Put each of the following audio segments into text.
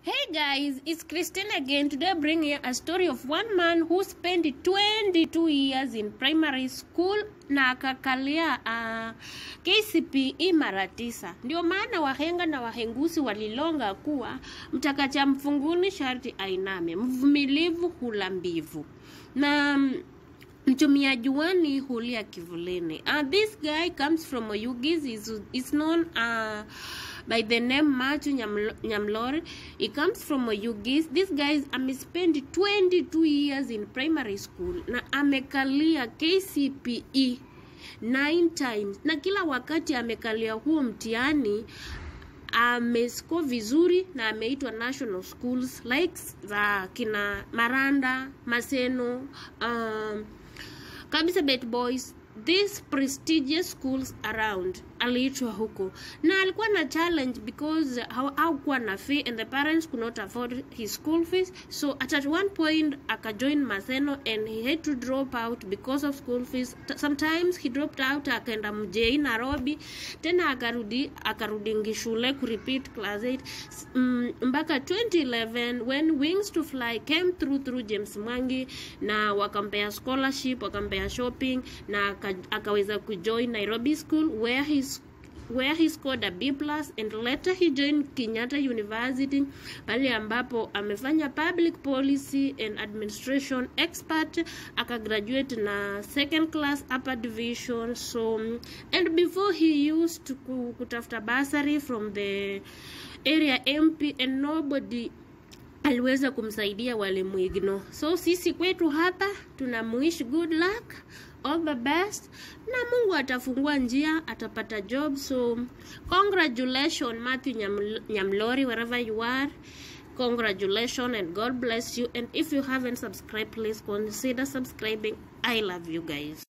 Hey guys, it's Christine again. Today I bring you a story of one man who spent 22 years in primary school na akakalia uh, KCPE mara tisa. Ndio maana wahenga na wahengusi walilonga kuwa mtakacha mfunguni sharti ainame, mvumilivu hula mbivu na mchumia mm, juani hulia kivulini. Uh, this guy comes from Oyugis, is, is known uh, by the name Machu Nyamlore. He comes from Oyugis. This guy amespend 22 years in primary school na amekalia KCPE nine times, na kila wakati amekalia huo mtihani amesko vizuri na ameitwa national schools like za kina Maranda, Maseno, um, bet Boys these prestigious schools around aliitwa huko na alikuwa na challenge because hakuwa na fee and the parents could not afford his school fees so at, at one point akajoin maseno and he had to drop out because of school fees sometimes he dropped out akaenda mjei nairobi tena akarudi akarudingi shule kurepeat class 8 mm, mpaka mm, 2011 when wings to fly came through through james mwangi na wakampea scholarship wakampea shopping na akaweza kujoin Nairobi School where he where he scored a B plus and later he joined Kenyatta University pale ambapo amefanya public policy and administration expert akagraduate na second class upper division so mm, and before he used to kutafuta bursary from the area MP and nobody aliweza kumsaidia wale Mwigno. So sisi kwetu hapa tunamwish good luck, all the best, na Mungu atafungua njia, atapata job. So congratulations Matthew Nyamlori, wherever you are congratulations and God bless you. And if you haven't subscribed, please consider subscribing. I love you guys.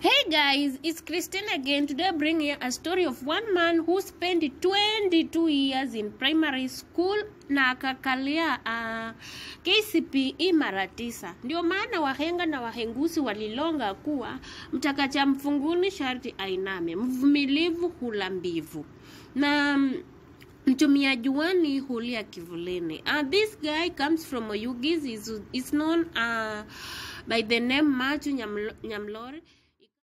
Hey guys, it's Christine again. Today I bring you a story of one man who spent 22 years in primary school na akakalia uh, KCPE mara tisa. Ndio maana wahenga na wahengusi walilonga kuwa mtakacha mfunguni sharti ainame, mvumilivu hula mbivu na mm, mtumia juani hulia kivulini. Uh, this guy comes from Oyugis is, known uh, by the name nyamlori Nyamlore.